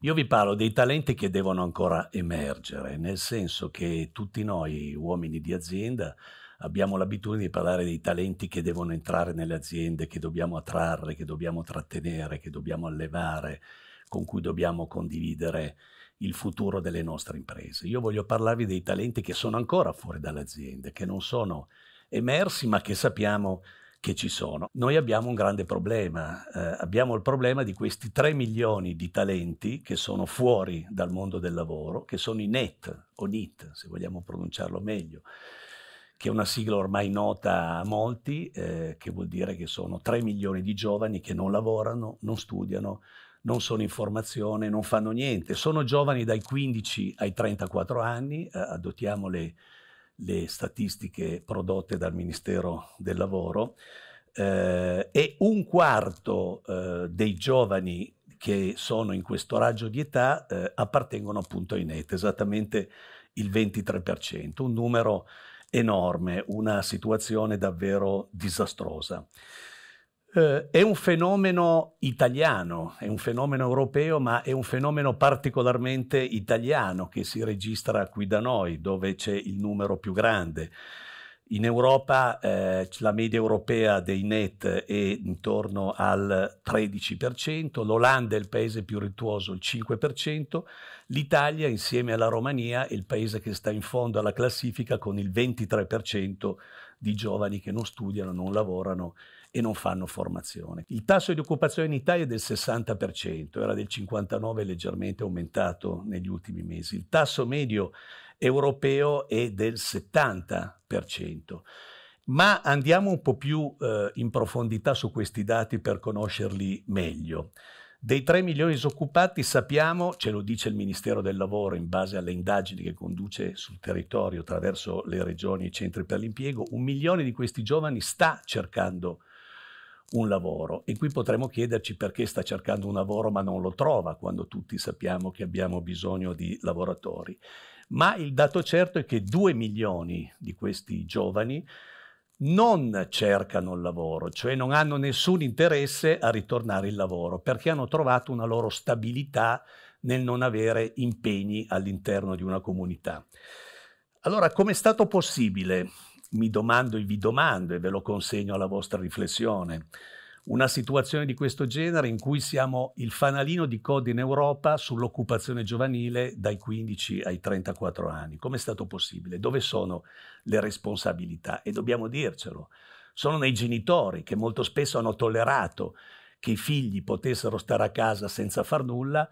Io vi parlo dei talenti che devono ancora emergere, nel senso che tutti noi uomini di azienda abbiamo l'abitudine di parlare dei talenti che devono entrare nelle aziende, che dobbiamo attrarre, che dobbiamo trattenere, che dobbiamo allevare, con cui dobbiamo condividere il futuro delle nostre imprese. Io voglio parlarvi dei talenti che sono ancora fuori dalle aziende, che non sono emersi, ma che sappiamo che ci sono. Noi abbiamo un grande problema, eh, abbiamo il problema di questi 3 milioni di talenti che sono fuori dal mondo del lavoro, che sono i NET o NIT, se vogliamo pronunciarlo meglio che è una sigla ormai nota a molti, eh, che vuol dire che sono 3 milioni di giovani che non lavorano, non studiano, non sono in formazione, non fanno niente. Sono giovani dai 15 ai 34 anni, eh, adottiamo le, le statistiche prodotte dal Ministero del Lavoro, eh, e un quarto eh, dei giovani che sono in questo raggio di età eh, appartengono appunto ai net, esattamente il 23%, un numero enorme, una situazione davvero disastrosa eh, è un fenomeno italiano, è un fenomeno europeo, ma è un fenomeno particolarmente italiano che si registra qui da noi, dove c'è il numero più grande. In Europa eh, la media europea dei net è intorno al 13%, l'Olanda è il paese più rituoso, il 5%, l'Italia insieme alla Romania è il paese che sta in fondo alla classifica con il 23% di giovani che non studiano, non lavorano e non fanno formazione. Il tasso di occupazione in Italia è del 60%, era del 59% leggermente aumentato negli ultimi mesi. Il tasso medio europeo è del 70%. Ma andiamo un po' più eh, in profondità su questi dati per conoscerli meglio. Dei 3 milioni di disoccupati sappiamo, ce lo dice il Ministero del Lavoro in base alle indagini che conduce sul territorio attraverso le regioni e i centri per l'impiego, un milione di questi giovani sta cercando un lavoro e qui potremmo chiederci perché sta cercando un lavoro ma non lo trova quando tutti sappiamo che abbiamo bisogno di lavoratori. Ma il dato certo è che 2 milioni di questi giovani non cercano il lavoro, cioè non hanno nessun interesse a ritornare in lavoro perché hanno trovato una loro stabilità nel non avere impegni all'interno di una comunità. Allora, com'è stato possibile? Mi domando e vi domando e ve lo consegno alla vostra riflessione una situazione di questo genere in cui siamo il fanalino di coda in Europa sull'occupazione giovanile dai 15 ai 34 anni. Come è stato possibile? Dove sono le responsabilità? E dobbiamo dircelo, sono nei genitori che molto spesso hanno tollerato che i figli potessero stare a casa senza far nulla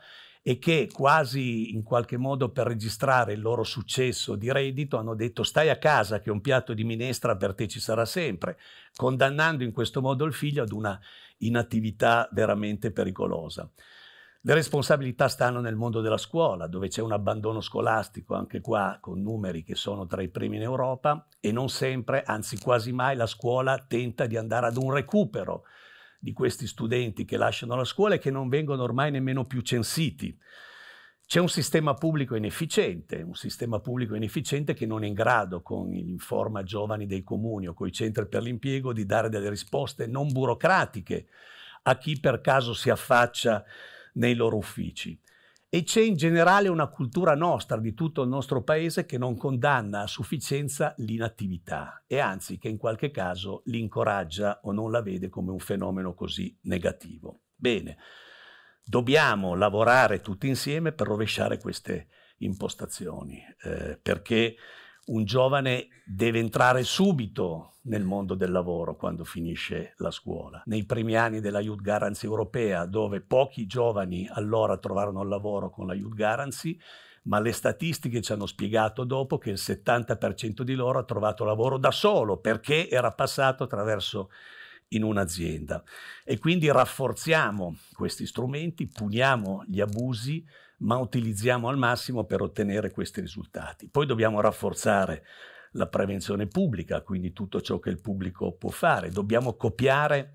e che quasi in qualche modo per registrare il loro successo di reddito hanno detto stai a casa che un piatto di minestra per te ci sarà sempre, condannando in questo modo il figlio ad una inattività veramente pericolosa. Le responsabilità stanno nel mondo della scuola, dove c'è un abbandono scolastico, anche qua con numeri che sono tra i primi in Europa, e non sempre, anzi quasi mai, la scuola tenta di andare ad un recupero di questi studenti che lasciano la scuola e che non vengono ormai nemmeno più censiti. C'è un sistema pubblico inefficiente, un sistema pubblico inefficiente che non è in grado con gli informa giovani dei comuni o con i centri per l'impiego di dare delle risposte non burocratiche a chi per caso si affaccia nei loro uffici e c'è in generale una cultura nostra di tutto il nostro paese che non condanna a sufficienza l'inattività e anzi che in qualche caso l'incoraggia o non la vede come un fenomeno così negativo. Bene, dobbiamo lavorare tutti insieme per rovesciare queste impostazioni eh, perché un giovane deve entrare subito nel mondo del lavoro quando finisce la scuola. Nei primi anni della Youth Guarantee europea, dove pochi giovani allora trovarono il lavoro con la Youth Guarantee, ma le statistiche ci hanno spiegato dopo che il 70% di loro ha trovato lavoro da solo perché era passato attraverso in un'azienda. E quindi rafforziamo questi strumenti, puniamo gli abusi, ma utilizziamo al massimo per ottenere questi risultati. Poi dobbiamo rafforzare la prevenzione pubblica, quindi tutto ciò che il pubblico può fare. Dobbiamo copiare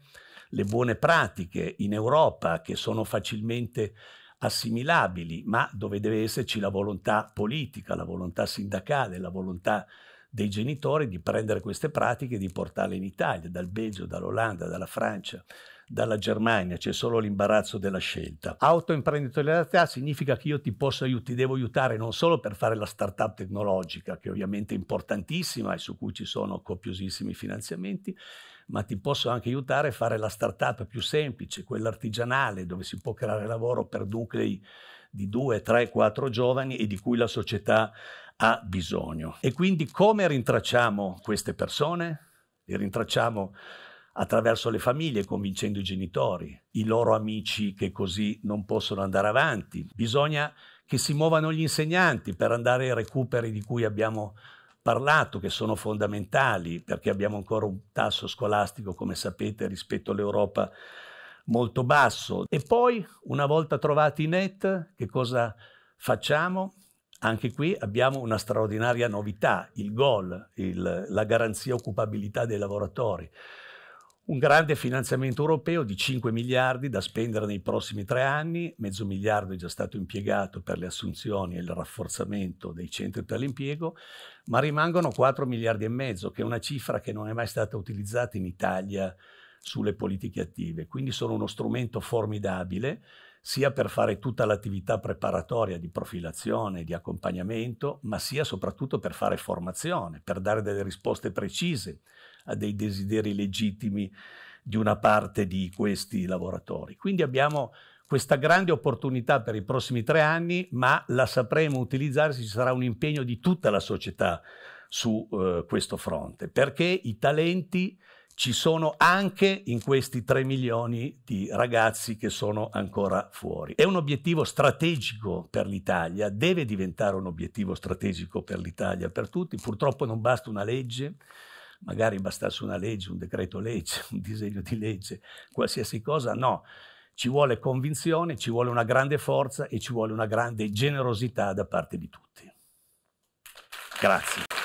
le buone pratiche in Europa che sono facilmente assimilabili, ma dove deve esserci la volontà politica, la volontà sindacale, la volontà dei genitori di prendere queste pratiche e di portarle in Italia, dal Belgio, dall'Olanda, dalla Francia, dalla Germania, c'è solo l'imbarazzo della scelta. Autoimprenditorialità significa che io ti posso aiutare, ti devo aiutare non solo per fare la startup tecnologica, che ovviamente è importantissima e su cui ci sono copiosissimi finanziamenti, ma ti posso anche aiutare a fare la startup più semplice, quella artigianale, dove si può creare lavoro per nuclei di due, tre, quattro giovani e di cui la società ha bisogno. E quindi come rintracciamo queste persone? Le rintracciamo attraverso le famiglie, convincendo i genitori, i loro amici che così non possono andare avanti. Bisogna che si muovano gli insegnanti per andare ai recuperi di cui abbiamo parlato parlato che sono fondamentali perché abbiamo ancora un tasso scolastico, come sapete, rispetto all'Europa molto basso. E poi, una volta trovati i net, che cosa facciamo? Anche qui abbiamo una straordinaria novità, il GOL, il, la garanzia occupabilità dei lavoratori un grande finanziamento europeo di 5 miliardi da spendere nei prossimi tre anni, mezzo miliardo è già stato impiegato per le assunzioni e il rafforzamento dei centri per l'impiego, ma rimangono 4 miliardi e mezzo, che è una cifra che non è mai stata utilizzata in Italia sulle politiche attive, quindi sono uno strumento formidabile sia per fare tutta l'attività preparatoria di profilazione, di accompagnamento, ma sia soprattutto per fare formazione, per dare delle risposte precise a dei desideri legittimi di una parte di questi lavoratori. Quindi abbiamo questa grande opportunità per i prossimi tre anni, ma la sapremo utilizzare se ci sarà un impegno di tutta la società su eh, questo fronte, perché i talenti ci sono anche in questi 3 milioni di ragazzi che sono ancora fuori. È un obiettivo strategico per l'Italia, deve diventare un obiettivo strategico per l'Italia, per tutti. Purtroppo non basta una legge, magari bastasse una legge, un decreto legge, un disegno di legge, qualsiasi cosa, no. Ci vuole convinzione, ci vuole una grande forza e ci vuole una grande generosità da parte di tutti. Grazie.